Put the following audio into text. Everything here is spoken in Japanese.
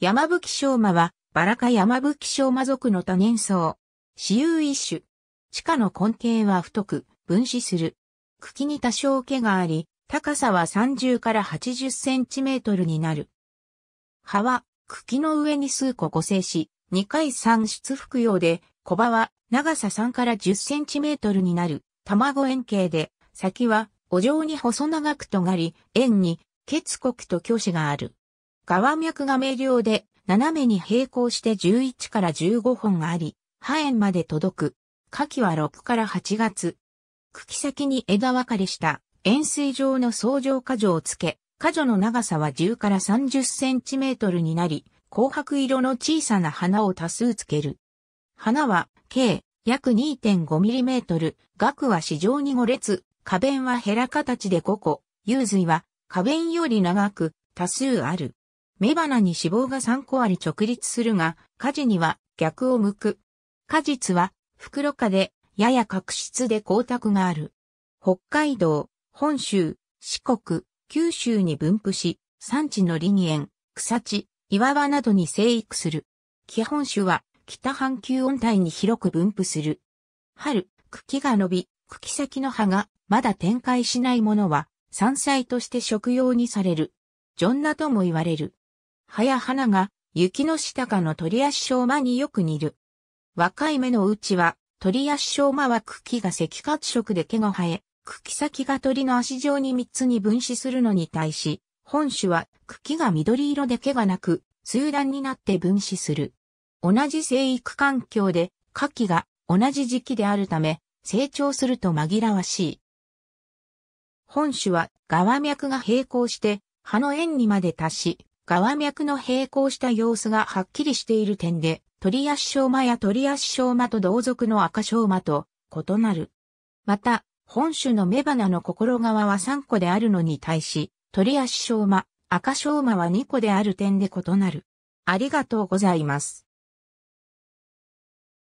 山吹昌馬は、バラ科山吹昌馬族の多年草。私有一種。地下の根茎は太く、分子する。茎に多少毛があり、高さは30から80センチメートルになる。葉は、茎の上に数個個性し、2回産出服用で、小葉は長さ3から10センチメートルになる、卵円形で、先は、お上に細長く尖り、円に、結国と巨子がある。側脈が明瞭で、斜めに平行して11から15本あり、破炎まで届く。夏季は6から8月。茎先に枝分かれした円錐状の相乗果樹をつけ、果樹の長さは10から30センチメートルになり、紅白色の小さな花を多数つける。花は計約2.5ミリメートル、額は市場に5列、花弁はヘラ形で5個、幽髄は花弁より長く多数ある。雌花に脂肪が3個あり直立するが、果樹には逆を向く。果実は袋花でやや角質で光沢がある。北海道、本州、四国、九州に分布し、産地の林園、草地、岩場などに生育する。基本種は北半球温帯に広く分布する。春、茎が伸び、茎先の葉がまだ展開しないものは山菜として食用にされる。ジョンナとも言われる。葉や花が雪の下かの鳥足小間によく似る。若い芽のうちは鳥足小間は茎が赤褐色で毛が生え、茎先が鳥の足状に3つに分子するのに対し、本種は茎が緑色で毛がなく、数段になって分子する。同じ生育環境で、夏季が同じ時期であるため、成長すると紛らわしい。本種は側脈が平行して、葉の円にまで達し、側脈の並行した様子がはっきりしている点で、鳥足小馬や鳥足小馬と同族の赤小馬と異なる。また、本種の雌花の心側は3個であるのに対し、鳥足小馬、赤小馬は2個である点で異なる。ありがとうございます。